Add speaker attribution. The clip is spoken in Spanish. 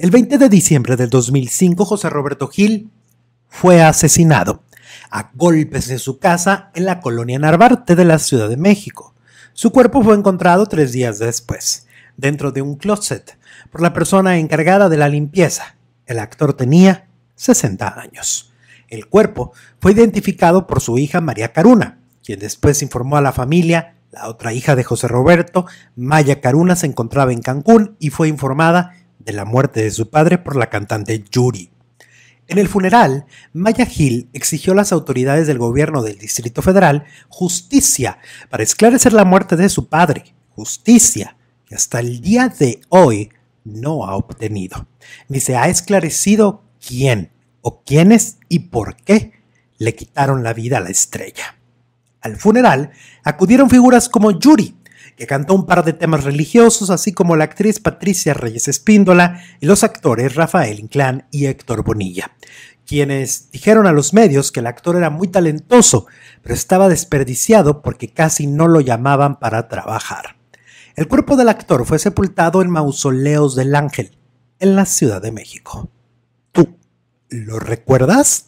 Speaker 1: El 20 de diciembre del 2005, José Roberto Gil fue asesinado a golpes en su casa en la colonia Narvarte de la Ciudad de México. Su cuerpo fue encontrado tres días después, dentro de un closet, por la persona encargada de la limpieza. El actor tenía 60 años. El cuerpo fue identificado por su hija María Caruna, quien después informó a la familia, la otra hija de José Roberto, Maya Caruna, se encontraba en Cancún y fue informada de la muerte de su padre por la cantante Yuri. En el funeral, Maya Gil exigió a las autoridades del gobierno del Distrito Federal justicia para esclarecer la muerte de su padre, justicia que hasta el día de hoy no ha obtenido, ni se ha esclarecido quién o quiénes y por qué le quitaron la vida a la estrella. Al funeral acudieron figuras como Yuri, que cantó un par de temas religiosos, así como la actriz Patricia Reyes Espíndola y los actores Rafael Inclán y Héctor Bonilla, quienes dijeron a los medios que el actor era muy talentoso, pero estaba desperdiciado porque casi no lo llamaban para trabajar. El cuerpo del actor fue sepultado en Mausoleos del Ángel, en la Ciudad de México. ¿Tú lo recuerdas?